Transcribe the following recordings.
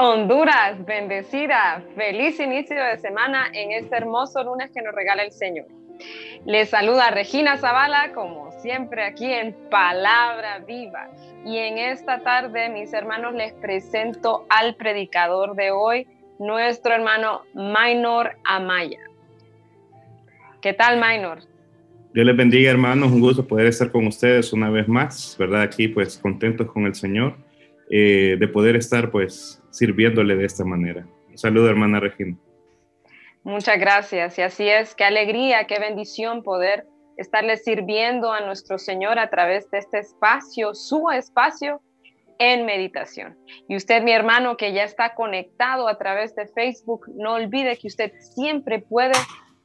Honduras, bendecida, feliz inicio de semana en este hermoso lunes que nos regala el Señor. Les saluda Regina Zavala, como siempre aquí en Palabra Viva. Y en esta tarde, mis hermanos, les presento al predicador de hoy, nuestro hermano Minor Amaya. ¿Qué tal, Minor? Dios les bendiga, hermanos. Un gusto poder estar con ustedes una vez más, ¿verdad? Aquí, pues, contentos con el Señor eh, de poder estar, pues, sirviéndole de esta manera. Un saludo, hermana Regina. Muchas gracias. Y así es, qué alegría, qué bendición poder estarle sirviendo a nuestro Señor a través de este espacio, su espacio en meditación. Y usted, mi hermano, que ya está conectado a través de Facebook, no olvide que usted siempre puede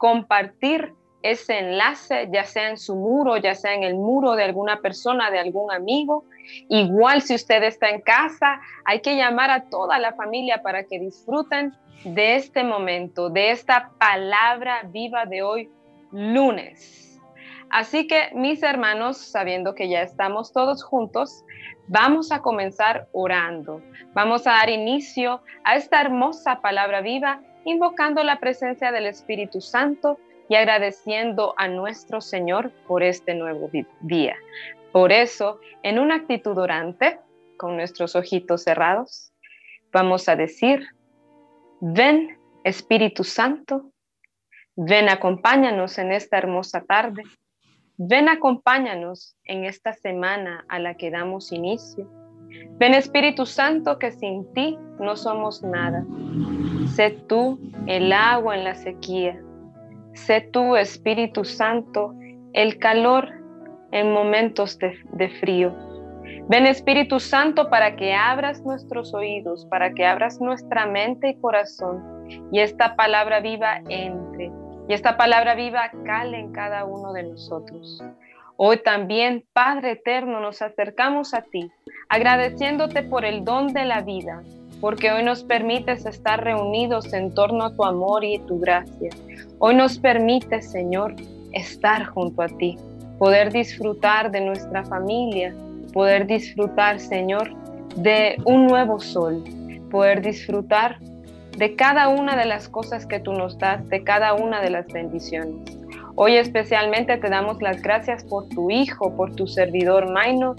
compartir ese enlace, ya sea en su muro, ya sea en el muro de alguna persona, de algún amigo. Igual si usted está en casa, hay que llamar a toda la familia para que disfruten de este momento, de esta palabra viva de hoy, lunes. Así que mis hermanos, sabiendo que ya estamos todos juntos, vamos a comenzar orando. Vamos a dar inicio a esta hermosa palabra viva invocando la presencia del Espíritu Santo y agradeciendo a nuestro Señor por este nuevo día. Por eso, en una actitud orante, con nuestros ojitos cerrados, vamos a decir, ven Espíritu Santo, ven acompáñanos en esta hermosa tarde, ven acompáñanos en esta semana a la que damos inicio Ven Espíritu Santo que sin ti no somos nada. Sé tú el agua en la sequía. Sé tú Espíritu Santo el calor en momentos de, frío. Ven Espíritu Santo para que abras nuestros oídos, para que abras nuestra mente y corazón y esta palabra viva entre y esta palabra viva cale en cada uno de nosotros. Hoy también, Padre Eterno, nos acercamos a ti, agradeciéndote por el don de la vida, porque hoy nos permites estar reunidos en torno a tu amor y tu gracia. Hoy nos permites, Señor, estar junto a ti, poder disfrutar de nuestra familia, poder disfrutar, Señor, de un nuevo sol, poder disfrutar de cada una de las cosas que tú nos das, de cada una de las bendiciones. Hoy especialmente te damos las gracias por tu Hijo, por tu servidor Maino,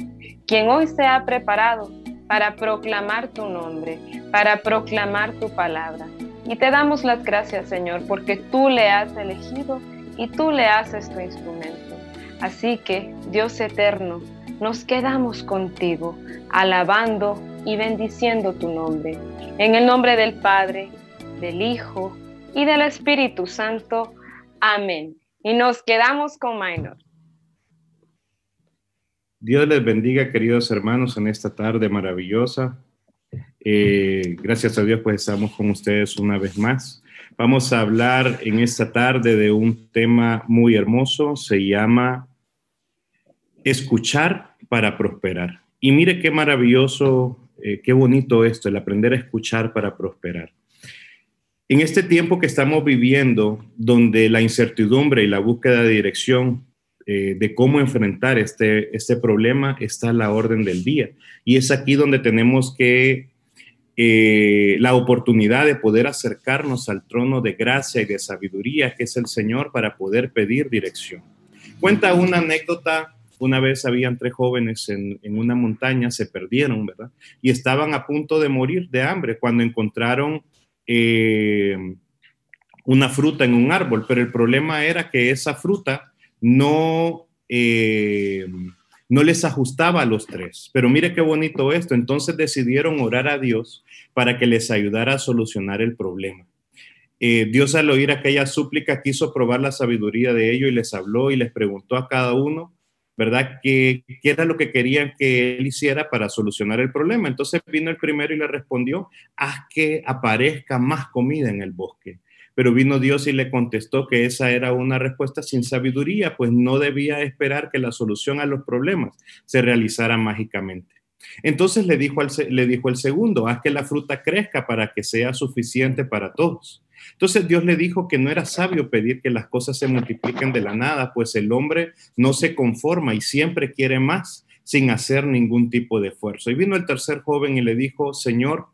quien hoy se ha preparado para proclamar tu nombre, para proclamar tu palabra. Y te damos las gracias, Señor, porque tú le has elegido y tú le haces tu instrumento. Así que, Dios eterno, nos quedamos contigo, alabando y bendiciendo tu nombre. En el nombre del Padre, del Hijo y del Espíritu Santo. Amén y nos quedamos con Minor. Dios les bendiga, queridos hermanos, en esta tarde maravillosa. Eh, gracias a Dios, pues estamos con ustedes una vez más. Vamos a hablar en esta tarde de un tema muy hermoso, se llama escuchar para prosperar. Y mire qué maravilloso, eh, qué bonito esto, el aprender a escuchar para prosperar. En este tiempo que estamos viviendo, donde la incertidumbre y la búsqueda de dirección eh, de cómo enfrentar este, este problema está a la orden del día. Y es aquí donde tenemos que eh, la oportunidad de poder acercarnos al trono de gracia y de sabiduría que es el Señor para poder pedir dirección. Cuenta una anécdota. Una vez habían tres jóvenes en, en una montaña, se perdieron, ¿verdad? Y estaban a punto de morir de hambre cuando encontraron eh, una fruta en un árbol, pero el problema era que esa fruta no, eh, no les ajustaba a los tres. Pero mire qué bonito esto. Entonces decidieron orar a Dios para que les ayudara a solucionar el problema. Eh, Dios al oír aquella súplica quiso probar la sabiduría de ellos y les habló y les preguntó a cada uno ¿verdad? Que, era lo que querían que él hiciera para solucionar el problema. Entonces vino el primero y le respondió, haz que aparezca más comida en el bosque. Pero vino Dios y le contestó que esa era una respuesta sin sabiduría, pues no debía esperar que la solución a los problemas se realizara mágicamente. Entonces le dijo, le dijo el segundo, haz que la fruta crezca para que sea suficiente para todos. Entonces Dios le dijo que no era sabio pedir que las cosas se multipliquen de la nada, pues el hombre no se conforma y siempre quiere más sin hacer ningún tipo de esfuerzo. Y vino el tercer joven y le dijo, Señor,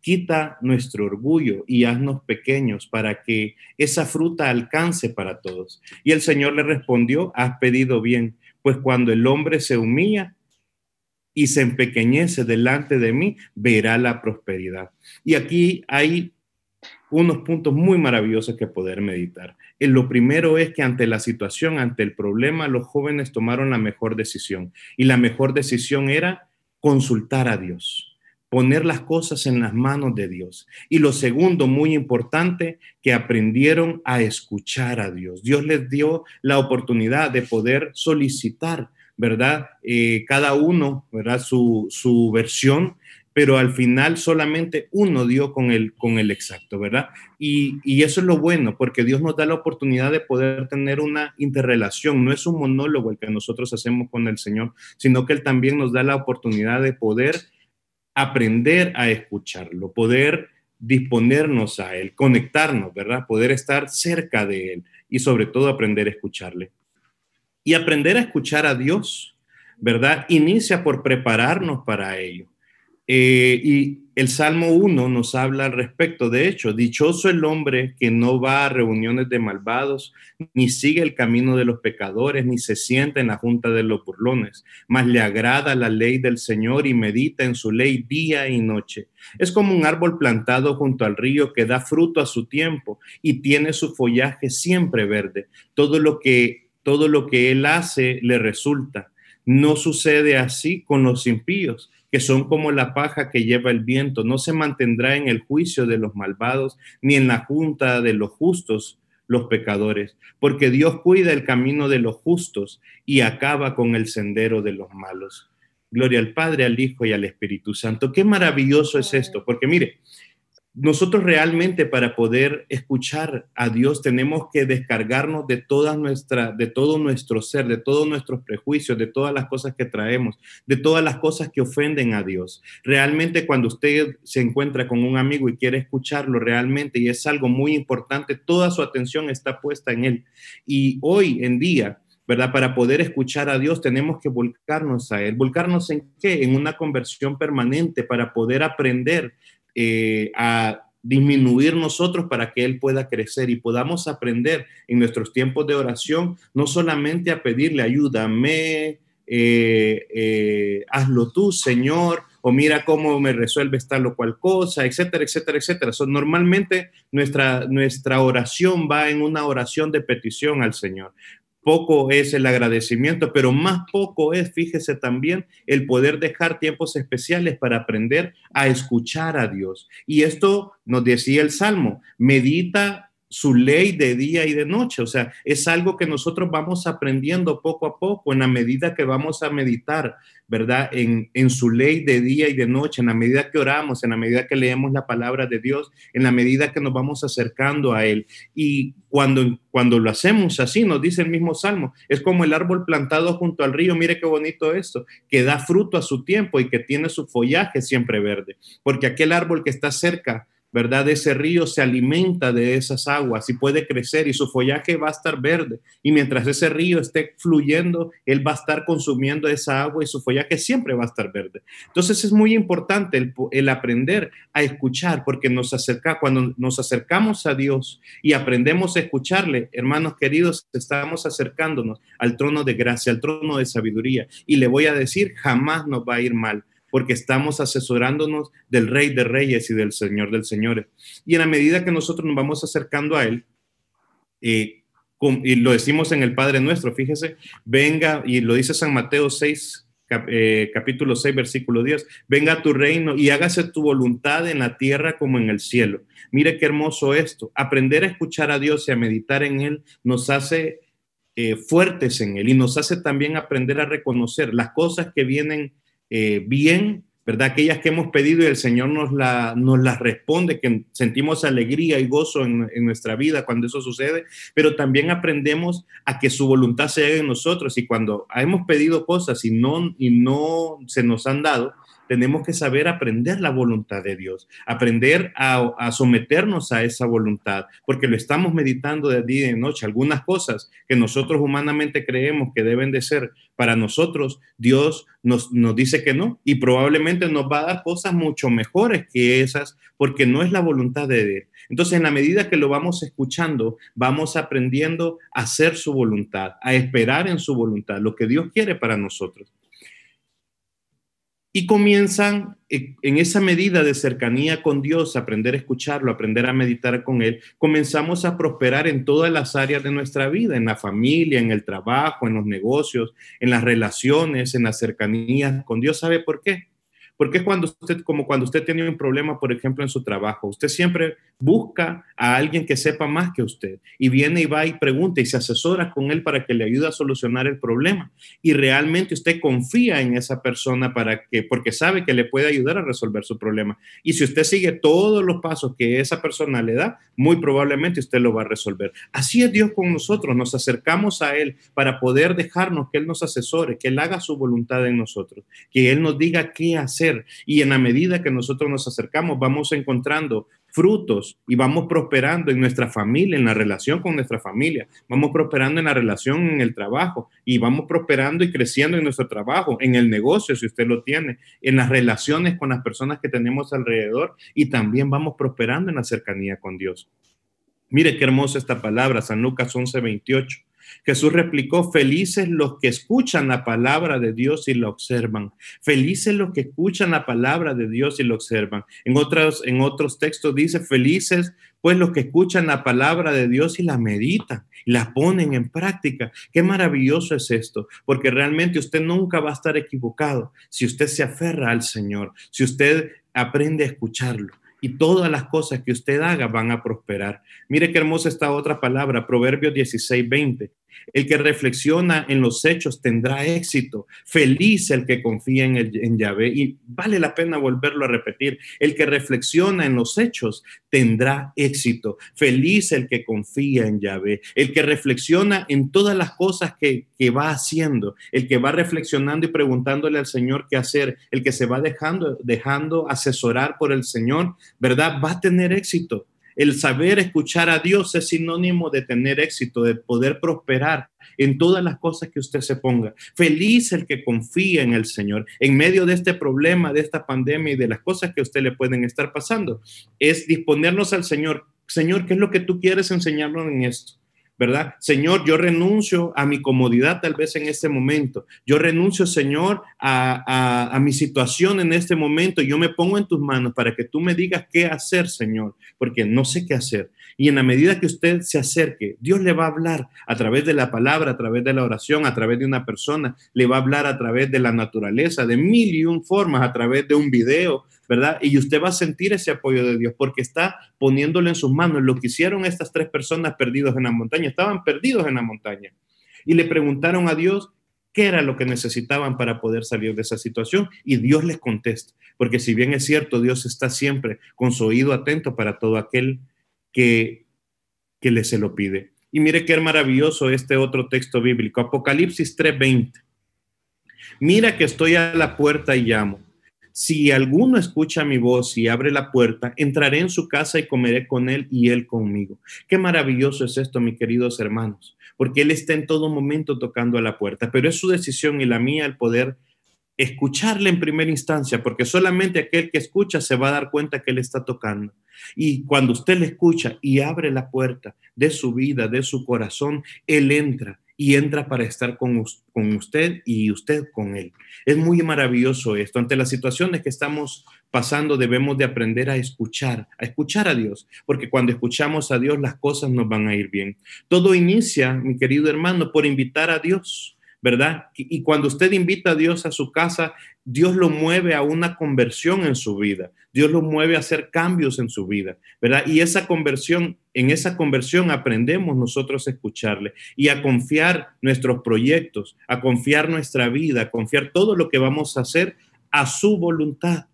quita nuestro orgullo y haznos pequeños para que esa fruta alcance para todos. Y el Señor le respondió, has pedido bien, pues cuando el hombre se humilla, y se empequeñece delante de mí, verá la prosperidad. Y aquí hay unos puntos muy maravillosos que poder meditar. Eh, lo primero es que ante la situación, ante el problema, los jóvenes tomaron la mejor decisión. Y la mejor decisión era consultar a Dios, poner las cosas en las manos de Dios. Y lo segundo, muy importante, que aprendieron a escuchar a Dios. Dios les dio la oportunidad de poder solicitar ¿verdad? Eh, cada uno, ¿verdad? Su, versión, pero al final solamente uno dio con el, con el exacto, ¿verdad? Y, y, eso es lo bueno, porque Dios nos da la oportunidad de poder tener una interrelación. No es un monólogo el que nosotros hacemos con el Señor, sino que Él también nos da la oportunidad de poder aprender a escucharlo, poder disponernos a Él, conectarnos, ¿verdad? Poder estar cerca de Él y sobre todo aprender a escucharle y aprender a escuchar a Dios, ¿verdad? Inicia por prepararnos para ello. Eh, y el Salmo 1 nos habla al respecto. De hecho, dichoso el hombre que no va a reuniones de malvados, ni sigue el camino de los pecadores, ni se sienta en la junta de los burlones, mas le agrada la ley del Señor y medita en su ley día y noche. Es como un árbol plantado junto al río que da fruto a su tiempo y tiene su follaje siempre verde. Todo lo que todo lo que él hace le resulta. No sucede así con los impíos, que son como la paja que lleva el viento. No se mantendrá en el juicio de los malvados, ni en la junta de los justos los pecadores, porque Dios cuida el camino de los justos y acaba con el sendero de los malos. Gloria al Padre, al Hijo y al Espíritu Santo. Qué maravilloso es esto, porque mire, nosotros realmente para poder escuchar a Dios tenemos que descargarnos de, toda nuestra, de todo nuestro ser, de todos nuestros prejuicios, de todas las cosas que traemos, de todas las cosas que ofenden a Dios. Realmente cuando usted se encuentra con un amigo y quiere escucharlo realmente, y es algo muy importante, toda su atención está puesta en él. Y hoy en día, ¿verdad? Para poder escuchar a Dios tenemos que volcarnos a Él. ¿Volcarnos en qué? En una conversión permanente para poder aprender eh, a disminuir nosotros para que Él pueda crecer y podamos aprender en nuestros tiempos de oración, no solamente a pedirle ayúdame, eh, eh, hazlo tú, Señor, o mira cómo me resuelve tal o cual cosa, etcétera, etcétera, etcétera. So, normalmente nuestra, nuestra oración va en una oración de petición al Señor. Poco es el agradecimiento, pero más poco es, fíjese también, el poder dejar tiempos especiales para aprender a escuchar a Dios. Y esto nos decía el Salmo, medita su ley de día y de noche. O sea, es algo que nosotros vamos aprendiendo poco a poco en la medida que vamos a meditar, ¿verdad? En, su ley de día y de noche, en la medida que oramos, en la medida que leemos la palabra de Dios, en la medida que nos vamos acercando a Él. Y cuando, cuando lo hacemos así, nos dice el mismo Salmo, es como el árbol plantado junto al río, mire qué bonito esto, que da fruto a su tiempo y que tiene su follaje siempre verde, porque aquel árbol que está cerca, ¿verdad? Ese río se alimenta de esas aguas y puede crecer y su follaje va a estar verde. Y mientras ese río esté fluyendo, él va a estar consumiendo esa agua y su follaje siempre va a estar verde. Entonces es muy importante el, aprender a escuchar, porque nos acerca, cuando nos acercamos a Dios y aprendemos a escucharle, hermanos queridos, estamos acercándonos al trono de gracia, al trono de sabiduría. Y le voy a decir, jamás nos va a ir mal porque estamos asesorándonos del Rey de Reyes y del Señor del Señores, Y en la medida que nosotros nos vamos acercando a Él, eh, y lo decimos en el Padre Nuestro, fíjese, venga, y lo dice San Mateo 6, eh, capítulo 6, versículo 10, venga a tu reino y hágase tu voluntad en la tierra como en el cielo. Mire qué hermoso esto. Aprender a escuchar a Dios y a meditar en Él nos hace eh, fuertes en Él y nos hace también aprender a reconocer las cosas que vienen eh, bien, ¿verdad? Aquellas que hemos pedido y el Señor nos, la, nos las responde, que sentimos alegría y gozo en, nuestra vida cuando eso sucede, pero también aprendemos a que su voluntad se haga en nosotros y cuando hemos pedido cosas y no, y no se nos han dado, tenemos que saber aprender la voluntad de Dios, aprender a, someternos a esa voluntad, porque lo estamos meditando de día y de noche. Algunas cosas que nosotros humanamente creemos que deben de ser para nosotros, Dios nos, nos dice que no y probablemente nos va a dar cosas mucho mejores que esas porque no es la voluntad de Dios. Entonces, en la medida que lo vamos escuchando, vamos aprendiendo a hacer su voluntad, a esperar en su voluntad, lo que Dios quiere para nosotros y comienzan eh, en esa medida de cercanía con Dios, aprender a escucharlo, aprender a meditar con Él, comenzamos a prosperar en todas las áreas de nuestra vida, en la familia, en el trabajo, en los negocios, en las relaciones, en las cercanías con Dios. ¿Sabe por qué? Porque es cuando usted, como cuando usted tiene un problema, por ejemplo, en su trabajo, usted siempre busca a alguien que sepa más que usted y viene y va y pregunta y se asesora con él para que le ayude a solucionar el problema. Y realmente usted confía en esa persona para que, porque sabe que le puede ayudar a resolver su problema. Y si usted sigue todos los pasos que esa persona le da, muy probablemente usted lo va a resolver. Así es Dios con nosotros, nos acercamos a Él para poder dejarnos que Él nos asesore, que Él haga su voluntad en nosotros, que Él nos diga qué hacer y en la medida que nosotros nos acercamos, vamos encontrando frutos y vamos prosperando en nuestra familia, en la relación con nuestra familia, vamos prosperando en la relación en el trabajo y vamos prosperando y creciendo en nuestro trabajo, en el negocio si usted lo tiene, en las relaciones con las personas que tenemos alrededor y también vamos prosperando en la cercanía con Dios. Mire qué hermosa esta palabra, San Lucas 11:28. Jesús replicó, felices los que escuchan la palabra de Dios y la observan. Felices los que escuchan la palabra de Dios y la observan. En otros, en otros textos dice, felices pues los que escuchan la palabra de Dios y la meditan, y la ponen en práctica. Qué maravilloso es esto, porque realmente usted nunca va a estar equivocado si usted se aferra al Señor, si usted aprende a escucharlo y todas las cosas que usted haga van a prosperar. Mire qué hermosa está otra palabra, Proverbios 16:20. El que reflexiona en los hechos tendrá éxito. Feliz el que confía en, Yahvé. Y vale la pena volverlo a repetir. El que reflexiona en los hechos tendrá éxito. Feliz el que confía en Yahvé. El que reflexiona en todas las cosas que, va haciendo. El que va reflexionando y preguntándole al Señor qué hacer. El que se va dejando asesorar por el Señor, ¿verdad? Va a tener éxito. El saber escuchar a Dios es sinónimo de tener éxito, de poder prosperar en todas las cosas que usted se ponga. Feliz el que confía en el Señor. En medio de este problema, de esta pandemia y de las cosas que usted le pueden estar pasando, es disponernos al Señor. Señor, ¿qué es lo que tú quieres enseñarnos en esto? ¿verdad? Señor, yo renuncio a mi comodidad tal vez en este momento. Yo renuncio, Señor, a, mi situación en este momento. Yo me pongo en tus manos para que tú me digas qué hacer, Señor, porque no sé qué hacer. Y en la medida que usted se acerque, Dios le va a hablar a través de la palabra, a través de la oración, a través de una persona, le va a hablar a través de la naturaleza, de mil y un formas, a través de un video, ¿verdad? Y usted va a sentir ese apoyo de Dios porque está poniéndole en sus manos lo que hicieron estas tres personas perdidos en la montaña. Estaban perdidos en la montaña. Y le preguntaron a Dios qué era lo que necesitaban para poder salir de esa situación. Y Dios les contesta, porque si bien es cierto, Dios está siempre con su oído atento para todo aquel que, que le se lo pide. Y mire qué maravilloso este otro texto bíblico, Apocalipsis 3:20. Mira que estoy a la puerta y llamo. Si alguno escucha mi voz y abre la puerta, entraré en su casa y comeré con él y él conmigo. Qué maravilloso es esto, mis queridos hermanos, porque Él está en todo momento tocando a la puerta, pero es su decisión y la mía el poder escucharle en primera instancia, porque solamente aquel que escucha se va a dar cuenta que Él está tocando. Y cuando usted le escucha y abre la puerta de su vida, de su corazón, Él entra y entra para estar con, con usted y usted con él. Es muy maravilloso esto. Ante las situaciones que estamos pasando debemos de aprender a escuchar, a escuchar a Dios, porque cuando escuchamos a Dios las cosas nos van a ir bien. Todo inicia, mi querido hermano, por invitar a Dios ¿verdad? Y cuando usted invita a Dios a su casa, Dios lo mueve a una conversión en su vida, Dios lo mueve a hacer cambios en su vida, ¿verdad? Y esa conversión, en esa conversión aprendemos nosotros a escucharle y a confiar nuestros proyectos, a confiar nuestra vida, a confiar todo lo que vamos a hacer a su voluntad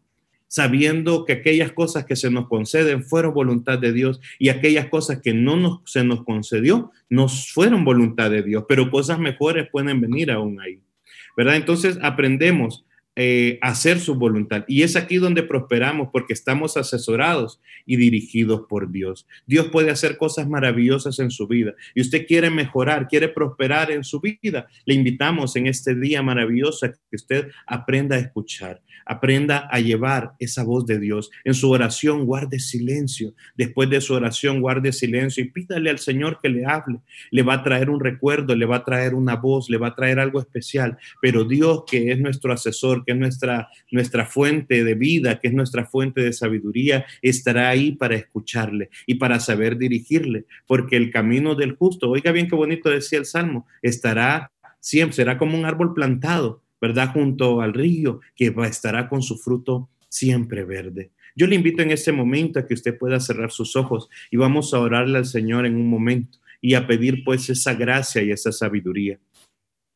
sabiendo que aquellas cosas que se nos conceden fueron voluntad de Dios y aquellas cosas que no se nos concedió no fueron voluntad de Dios, pero cosas mejores pueden venir aún ahí, ¿verdad? Entonces aprendemos eh, hacer su voluntad. Y es aquí donde prosperamos porque estamos asesorados y dirigidos por Dios. Dios puede hacer cosas maravillosas en su vida. Y usted quiere mejorar, quiere prosperar en su vida. Le invitamos en este día maravilloso que usted aprenda a escuchar, aprenda a llevar esa voz de Dios. En su oración guarde silencio. Después de su oración guarde silencio y pídale al Señor que le hable. Le va a traer un recuerdo, le va a traer una voz, le va a traer algo especial. Pero Dios que es nuestro asesor, que es nuestra, nuestra fuente de vida, que es nuestra fuente de sabiduría, estará ahí para escucharle y para saber dirigirle, porque el camino del justo, oiga bien qué bonito decía el Salmo, estará siempre, será como un árbol plantado, ¿verdad? Junto al río, que estará con su fruto siempre verde. Yo le invito en este momento a que usted pueda cerrar sus ojos y vamos a orarle al Señor en un momento y a pedir pues esa gracia y esa sabiduría.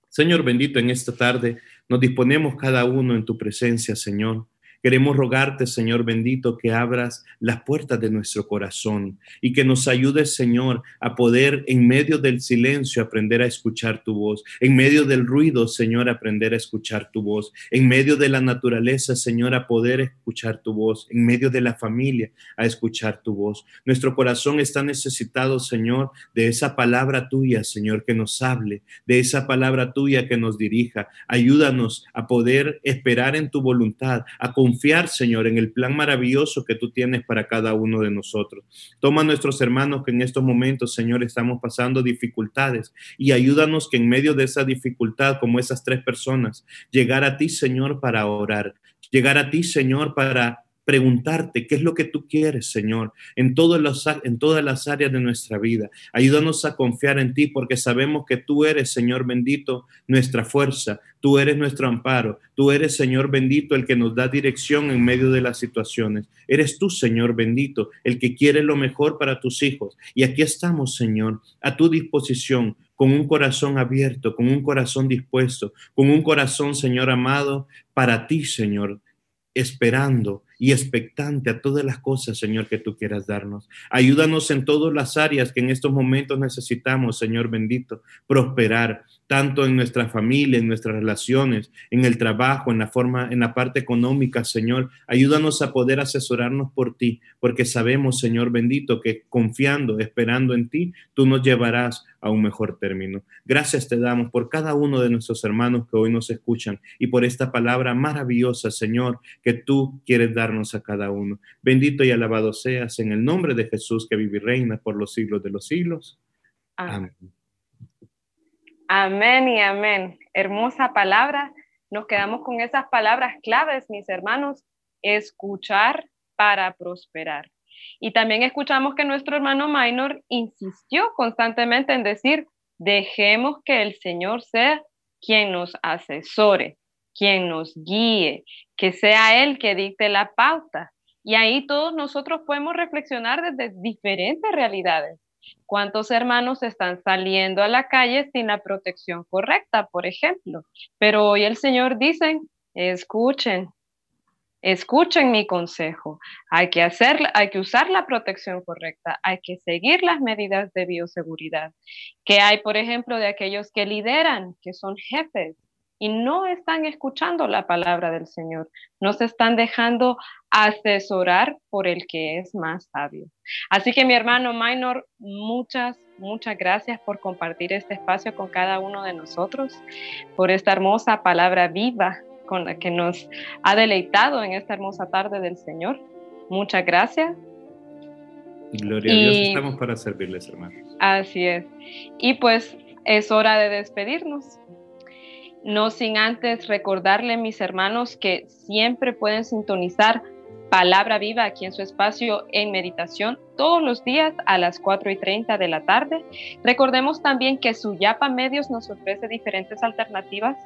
Señor bendito, en esta tarde nos disponemos cada uno en tu presencia, Señor, Queremos rogarte, Señor bendito, que abras las puertas de nuestro corazón y que nos ayudes, Señor, a poder en medio del silencio aprender a escuchar tu voz, en medio del ruido, Señor, aprender a escuchar tu voz, en medio de la naturaleza, Señor, a poder escuchar tu voz, en medio de la familia, a escuchar tu voz. Nuestro corazón está necesitado, Señor, de esa palabra tuya, Señor, que nos hable, de esa palabra tuya que nos dirija. Ayúdanos a poder esperar en tu voluntad, a confiar confiar, Señor, en el plan maravilloso que tú tienes para cada uno de nosotros. Toma a nuestros hermanos que en estos momentos, Señor, estamos pasando dificultades y ayúdanos que en medio de esa dificultad, como esas tres personas, llegar a ti, Señor, para orar, llegar a ti, Señor, para preguntarte qué es lo que tú quieres, Señor, en, en todas las áreas de nuestra vida. Ayúdanos a confiar en ti porque sabemos que tú eres, Señor bendito, nuestra fuerza, tú eres nuestro amparo, tú eres, Señor bendito, el que nos da dirección en medio de las situaciones. Eres tú, Señor bendito, el que quiere lo mejor para tus hijos. Y aquí estamos, Señor, a tu disposición con un corazón abierto, con un corazón dispuesto, con un corazón, Señor amado, para ti, Señor, esperando y expectante a todas las cosas, Señor, que tú quieras darnos. Ayúdanos en todas las áreas que en estos momentos necesitamos, Señor bendito, prosperar, tanto en nuestra familia, en nuestras relaciones, en el trabajo, en la forma, en la parte económica, Señor. Ayúdanos a poder asesorarnos por ti, porque sabemos, Señor bendito, que confiando, esperando en ti, tú nos llevarás a un mejor término. Gracias te damos por cada uno de nuestros hermanos que hoy nos escuchan y por esta palabra maravillosa, Señor, que tú quieres dar a cada uno. Bendito y alabado seas en el nombre de Jesús que vive y reina por los siglos de los siglos. Amén. Amén y amén. Hermosa palabra. Nos quedamos con esas palabras claves, mis hermanos. Escuchar para prosperar. Y también escuchamos que nuestro hermano Minor insistió constantemente en decir, dejemos que el Señor sea quien nos asesore, quien nos guíe, que sea él que dicte la pauta. Y ahí todos nosotros podemos reflexionar desde diferentes realidades. ¿Cuántos hermanos están saliendo a la calle sin la protección correcta, por ejemplo? Pero hoy el Señor dice, escuchen, escuchen mi consejo. Hay que, hacer, hay que usar la protección correcta, hay que seguir las medidas de bioseguridad. Que hay, por ejemplo, de aquellos que lideran, que son jefes, y no están escuchando la palabra del Señor, no se están dejando asesorar por el que es más sabio. Así que mi hermano Minor, muchas, muchas gracias por compartir este espacio con cada uno de nosotros, por esta hermosa palabra viva con la que nos ha deleitado en esta hermosa tarde del Señor. Muchas gracias. Gloria a Dios, estamos para servirles, hermano Así es. Y pues es hora de despedirnos no sin antes recordarle, mis hermanos, que siempre pueden sintonizar Palabra Viva aquí en su espacio en meditación todos los días a las 4 y 30 de la tarde. Recordemos también que Suyapa Medios nos ofrece diferentes alternativas,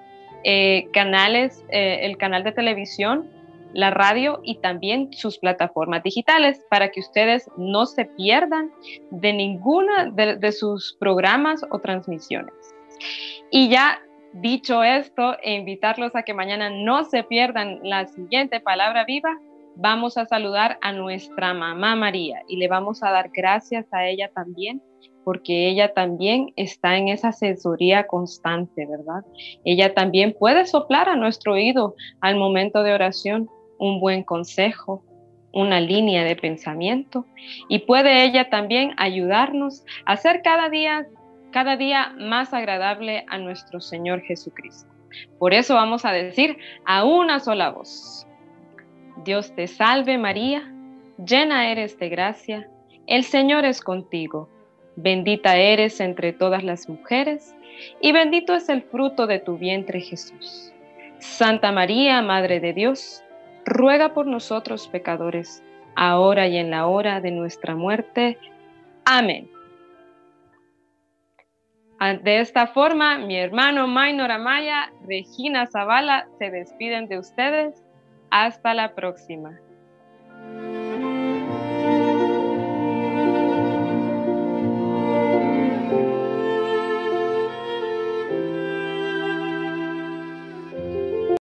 eh, canales, eh, el canal de televisión, la radio y también sus plataformas digitales para que ustedes no se pierdan de ninguna de sus programas o transmisiones. Y ya Dicho esto, e invitarlos a que mañana no se pierdan la siguiente palabra viva, vamos a saludar a nuestra mamá María y le vamos a dar gracias a ella también porque ella también está en esa asesoría constante, ¿verdad? Ella también puede soplar a nuestro oído al momento de oración un buen consejo, una línea de pensamiento y puede ella también ayudarnos a hacer cada día cada día más agradable a nuestro Señor Jesucristo. Por eso vamos a decir a una sola voz, Dios te salve María, llena eres de gracia, el Señor es contigo, bendita eres entre todas las mujeres, y bendito es el fruto de tu vientre Jesús. Santa María, Madre de Dios, ruega por nosotros pecadores, ahora y en la hora de nuestra muerte. Amén. Ah, de esta forma, mi hermano Maynor Amaya, Regina Zavala se despiden de ustedes. Hasta la próxima.